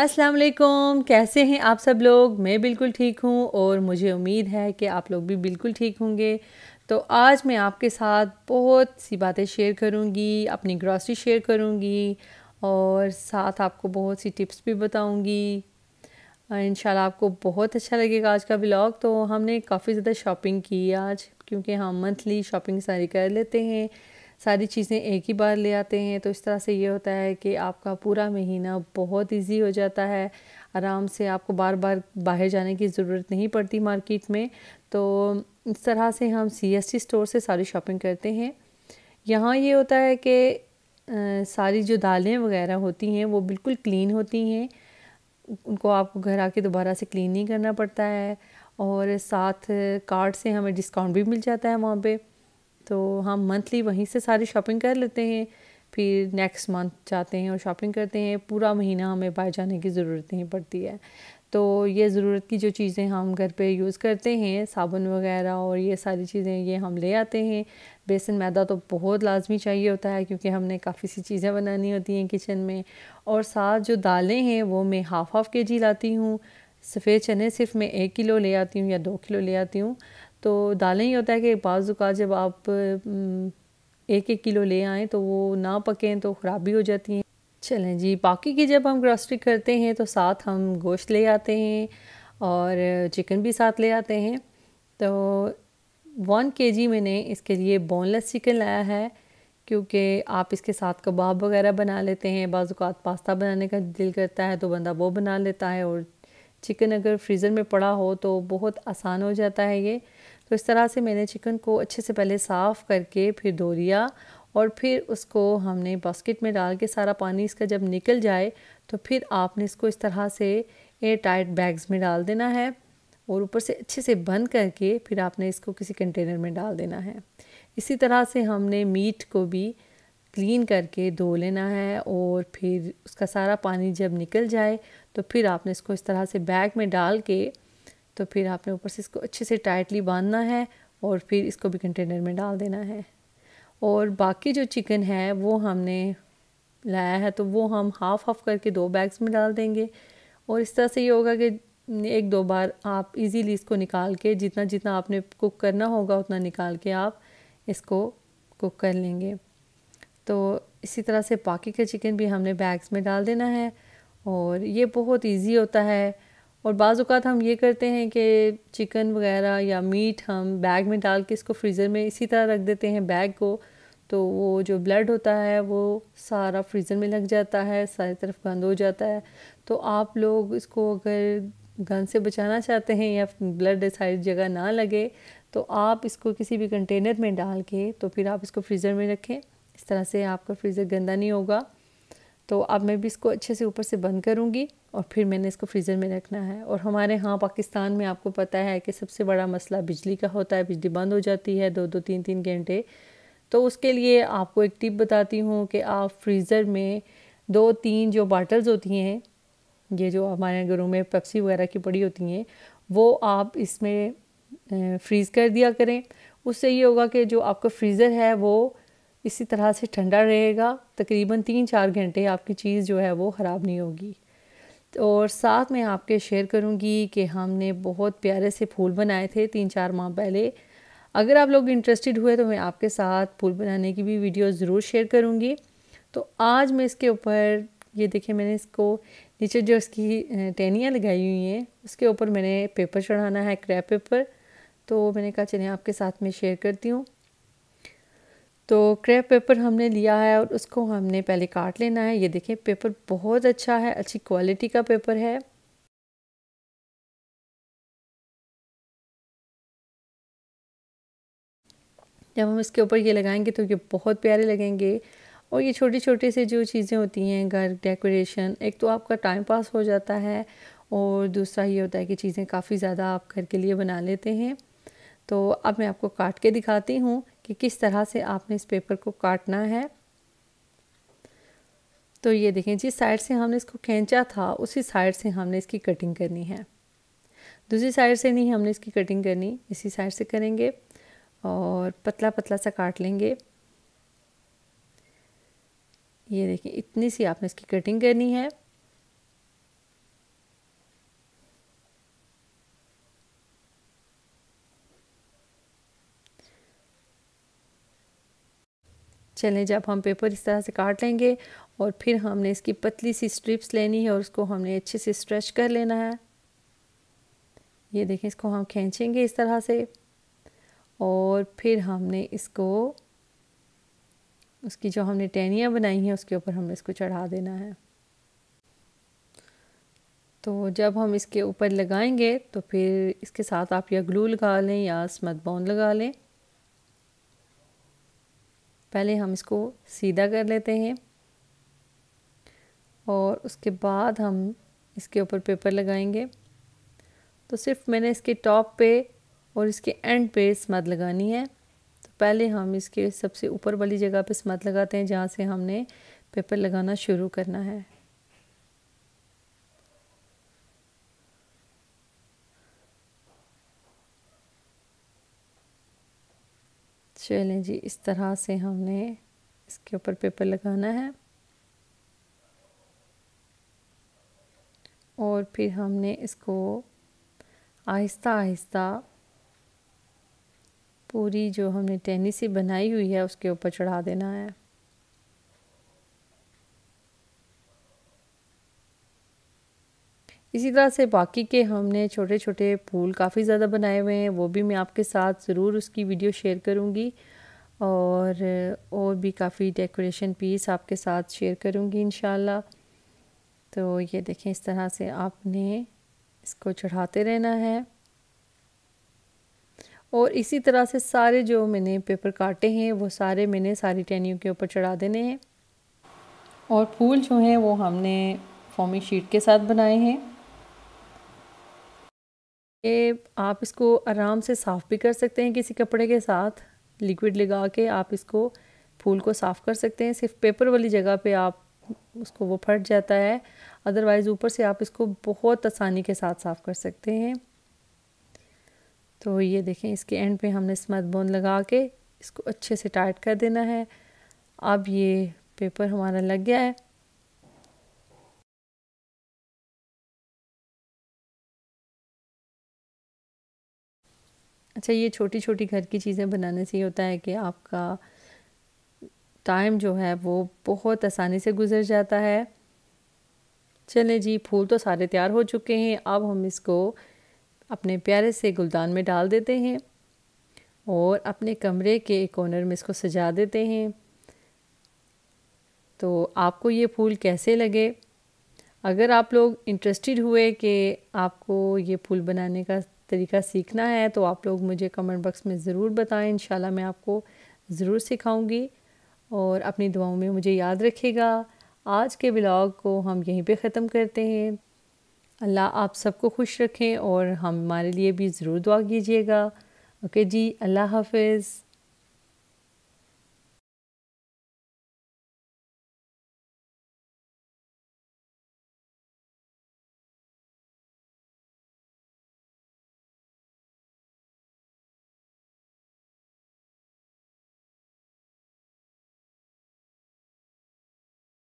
अस्सलाम वालेकुम कैसे हैं आप सब लोग मैं बिल्कुल ठीक हूँ और मुझे उम्मीद है कि आप लोग भी बिल्कुल ठीक होंगे तो आज मैं आपके साथ बहुत सी बातें शेयर करूँगी अपनी ग्रॉसरी शेयर करूँगी और साथ आपको बहुत सी टिप्स भी बताऊँगी इन आपको बहुत अच्छा लगेगा आज का ब्लॉग तो हमने काफ़ी ज़्यादा शॉपिंग की आज क्योंकि हम मंथली शॉपिंग सारी कर लेते हैं सारी चीज़ें एक ही बार ले आते हैं तो इस तरह से ये होता है कि आपका पूरा महीना बहुत इजी हो जाता है आराम से आपको बार बार बाहर जाने की ज़रूरत नहीं पड़ती मार्केट में तो इस तरह से हम सी स्टोर से सारी शॉपिंग करते हैं यहाँ ये होता है कि सारी जो दालें वगैरह होती हैं वो बिल्कुल क्लीन होती हैं उनको आपको घर आके दोबारा से क्लीन नहीं करना पड़ता है और साथ कार्ड से हमें डिस्काउंट भी मिल जाता है वहाँ पे तो हम मंथली वहीं से सारी शॉपिंग कर लेते हैं फिर नेक्स्ट मंथ जाते हैं और शॉपिंग करते हैं पूरा महीना हमें बाहर जाने की ज़रूरत नहीं पड़ती है तो ये ज़रूरत की जो चीज़ें हम घर पे यूज़ करते हैं साबुन वगैरह और ये सारी चीज़ें ये हम ले आते हैं बेसन मैदा तो बहुत लाजमी चाहिए होता है क्योंकि हमने काफ़ी सी चीज़ें बनानी होती हैं किचन में और साथ जो दालें हैं वो मैं हाफ़ हाफ़ के जी लाती हूँ सफ़ेद चने सिर्फ मैं एक किलो ले आती हूँ या दो किलो ले आती हूँ तो दालें ही होता है कि बाज़ात जब आप एक एक किलो ले आएँ तो वो ना पकें तो ख़राबी हो जाती हैं चलें जी बाकी की जब हम ग्रॉसरी करते हैं तो साथ हम गोश्त ले आते हैं और चिकन भी साथ ले आते हैं तो वन के जी मैंने इसके लिए बोनलेस चिकन लाया है क्योंकि आप इसके साथ कबाब वगैरह बना लेते हैं बाज़ात पास्ता बनाने का दिल करता है तो बंदा वो बना लेता है और चिकन अगर फ्रीज़र में पड़ा हो तो बहुत आसान हो जाता है ये तो इस तरह से मैंने चिकन को अच्छे से पहले साफ़ करके फिर धो लिया और फिर उसको हमने बास्केट में डाल के सारा पानी इसका जब निकल जाए तो फिर आपने इसको इस तरह से एयर टाइट बैग्स में डाल देना है और ऊपर से अच्छे से बंद करके फिर आपने इसको किसी कंटेनर में डाल देना है इसी तरह से हमने मीट को भी क्लीन करके धो लेना है और फिर उसका सारा पानी जब निकल जाए तो फिर आपने इसको इस तरह से बैग में डाल के तो फिर आपने ऊपर से इसको अच्छे से टाइटली बांधना है और फिर इसको भी कंटेनर में डाल देना है और बाकी जो चिकन है वो हमने लाया है तो वो हम हाफ़ हाफ़ करके दो बैग्स में डाल देंगे और इस तरह से ये होगा कि एक दो बार आप इजीली इसको निकाल के जितना जितना आपने कुक करना होगा उतना निकाल के आप इसको कुक कर लेंगे तो इसी तरह से बाकी का चिकन भी हमने बैग्स में डाल देना है और ये बहुत इजी होता है और बाज़ात हम ये करते हैं कि चिकन वगैरह या मीट हम बैग में डाल के इसको फ्रीज़र में इसी तरह रख देते हैं बैग को तो वो जो ब्लड होता है वो सारा फ्रीज़र में लग जाता है सारी तरफ गंद हो जाता है तो आप लोग इसको अगर गंद से बचाना चाहते हैं या ब्लड सारी जगह ना लगे तो आप इसको किसी भी कंटेनर में डाल के तो फिर आप इसको फ्रीज़र में रखें इस तरह से आपका फ्रीज़र गंदा नहीं होगा तो अब मैं भी इसको अच्छे से ऊपर से बंद करूँगी और फिर मैंने इसको फ्रीज़र में रखना है और हमारे यहाँ पाकिस्तान में आपको पता है कि सबसे बड़ा मसला बिजली का होता है बिजली बंद हो जाती है दो दो तीन तीन घंटे तो उसके लिए आपको एक टिप बताती हूँ कि आप फ्रीज़र में दो तीन जो बाटल्स होती हैं ये जो हमारे घरों में पेप्सी वगैरह की पड़ी होती हैं वो आप इसमें फ्रीज़ कर दिया करें उससे ये होगा कि जो आपका फ्रीज़र है वो इसी तरह से ठंडा रहेगा तकरीबन तीन चार घंटे आपकी चीज़ जो है वो ख़राब नहीं होगी और साथ में आपके शेयर करूंगी कि हमने बहुत प्यारे से फूल बनाए थे तीन चार माह पहले अगर आप लोग इंटरेस्टेड हुए तो मैं आपके साथ फूल बनाने की भी वीडियो ज़रूर शेयर करूँगी तो आज मैं इसके ऊपर ये देखिए मैंने इसको नीचे जो इसकी टहनियाँ लगाई हुई हैं उसके ऊपर मैंने पेपर चढ़ाना है क्रैप पेपर तो मैंने कहा चलिए आपके साथ में शेयर करती हूँ तो क्रेप पेपर हमने लिया है और उसको हमने पहले काट लेना है ये देखें पेपर बहुत अच्छा है अच्छी क्वालिटी का पेपर है जब हम इसके ऊपर ये लगाएंगे तो ये बहुत प्यारे लगेंगे और ये छोटी छोटी से जो चीज़ें होती हैं घर डेकोरेशन एक तो आपका टाइम पास हो जाता है और दूसरा ये होता है कि चीज़ें काफ़ी ज़्यादा आप घर के लिए बना लेते हैं तो अब मैं आपको काट के दिखाती हूँ कि किस तरह से आपने इस पेपर को काटना है तो ये देखें जिस साइड से हमने इसको खींचा था उसी साइड से हमने इसकी कटिंग करनी है दूसरी साइड से नहीं हमने इसकी कटिंग करनी इसी साइड से करेंगे और पतला पतला सा काट लेंगे ये देखिए इतनी सी आपने इसकी कटिंग करनी है चलें जब हम पेपर इस तरह से काट लेंगे और फिर हमने इसकी पतली सी स्ट्रिप्स लेनी है और उसको हमने अच्छे से स्ट्रेच कर लेना है ये देखें इसको हम खींचेंगे इस तरह से और फिर हमने इसको उसकी जो हमने टहनियाँ बनाई हैं उसके ऊपर हमने इसको चढ़ा देना है तो जब हम इसके ऊपर लगाएंगे तो फिर इसके साथ आप या ग्लू लगा लें या स्मत बॉन लगा लें पहले हम इसको सीधा कर लेते हैं और उसके बाद हम इसके ऊपर पेपर लगाएंगे तो सिर्फ मैंने इसके टॉप पे और इसके एंड पे स्मद लगानी है तो पहले हम इसके सबसे ऊपर वाली जगह पे स्मद लगाते हैं जहाँ से हमने पेपर लगाना शुरू करना है चलें जी इस तरह से हमने इसके ऊपर पेपर लगाना है और फिर हमने इसको आहिस्ता आहिस्ता पूरी जो हमने टेनिस बनाई हुई है उसके ऊपर चढ़ा देना है इसी तरह से बाकी के हमने छोटे छोटे फूल काफ़ी ज़्यादा बनाए हुए हैं वो भी मैं आपके साथ ज़रूर उसकी वीडियो शेयर करूँगी और और भी काफ़ी डेकोरेशन पीस आपके साथ शेयर करूँगी इन तो ये देखें इस तरह से आपने इसको चढ़ाते रहना है और इसी तरह से सारे जो मैंने पेपर काटे हैं वो सारे मैंने सारी टहनियों के ऊपर चढ़ा देने हैं और फूल जो हैं वो हमने फॉमी शीट के साथ बनाए हैं आप इसको आराम से साफ़ भी कर सकते हैं किसी कपड़े के साथ लिक्विड लगा के आप इसको फूल को साफ़ कर सकते हैं सिर्फ पेपर वाली जगह पे आप उसको वो फट जाता है अदरवाइज़ ऊपर से आप इसको बहुत आसानी के साथ साफ़ कर सकते हैं तो ये देखें इसके एंड पे हमने स्मत बोन लगा के इसको अच्छे से टाइट कर देना है अब ये पेपर हमारा लग गया है अच्छा ये छोटी छोटी घर की चीज़ें बनाने से ये होता है कि आपका टाइम जो है वो बहुत आसानी से गुजर जाता है चलें जी फूल तो सारे तैयार हो चुके हैं अब हम इसको अपने प्यारे से गुलदान में डाल देते हैं और अपने कमरे के एक कोनर में इसको सजा देते हैं तो आपको ये फूल कैसे लगे अगर आप लोग इंटरेस्टेड हुए कि आपको ये फूल बनाने का तरीका सीखना है तो आप लोग मुझे कमेंट बॉक्स में ज़रूर बताएं इन मैं आपको ज़रूर सिखाऊंगी और अपनी दुआओं में मुझे याद रखेगा आज के ब्लॉग को हम यहीं पे ख़त्म करते हैं अल्लाह आप सबको खुश रखें और हमारे लिए भी ज़रूर दुआ कीजिएगा ओके जी अल्लाह हाफिज़